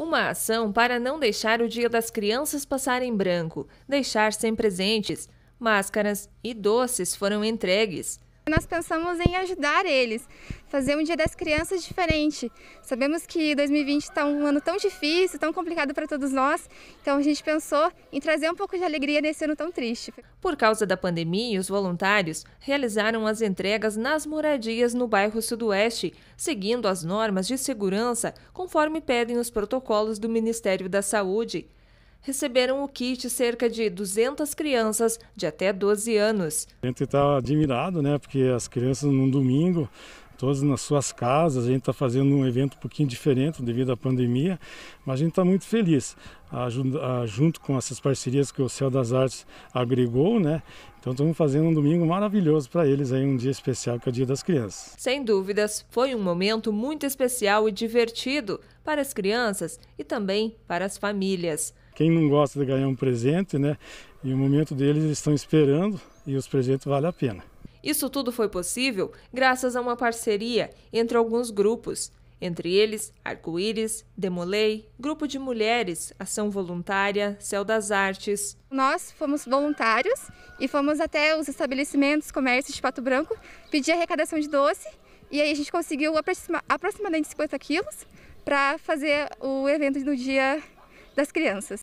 Uma ação para não deixar o Dia das Crianças passar em branco, deixar sem presentes, máscaras e doces foram entregues. Nós pensamos em ajudar eles, fazer um Dia das Crianças diferente. Sabemos que 2020 está um ano tão difícil, tão complicado para todos nós, então a gente pensou em trazer um pouco de alegria nesse ano tão triste. Por causa da pandemia, os voluntários realizaram as entregas nas moradias no bairro Sudoeste, seguindo as normas de segurança conforme pedem os protocolos do Ministério da Saúde receberam o kit cerca de 200 crianças de até 12 anos. A gente está admirado, né? Porque as crianças num domingo todas nas suas casas. A gente está fazendo um evento um pouquinho diferente devido à pandemia, mas a gente está muito feliz, a, junto com essas parcerias que o Céu das Artes agregou, né? Então estamos fazendo um domingo maravilhoso para eles aí, um dia especial que é o Dia das Crianças. Sem dúvidas, foi um momento muito especial e divertido para as crianças e também para as famílias. Quem não gosta de ganhar um presente, né? E o momento deles eles estão esperando e os presentes valem a pena. Isso tudo foi possível graças a uma parceria entre alguns grupos, entre eles Arco-Íris, Demolei, Grupo de Mulheres, Ação Voluntária, Céu das Artes. Nós fomos voluntários e fomos até os estabelecimentos, comércios de Pato Branco, pedir arrecadação de doce e aí a gente conseguiu aproxima, aproximadamente 50 quilos para fazer o evento no Dia das Crianças.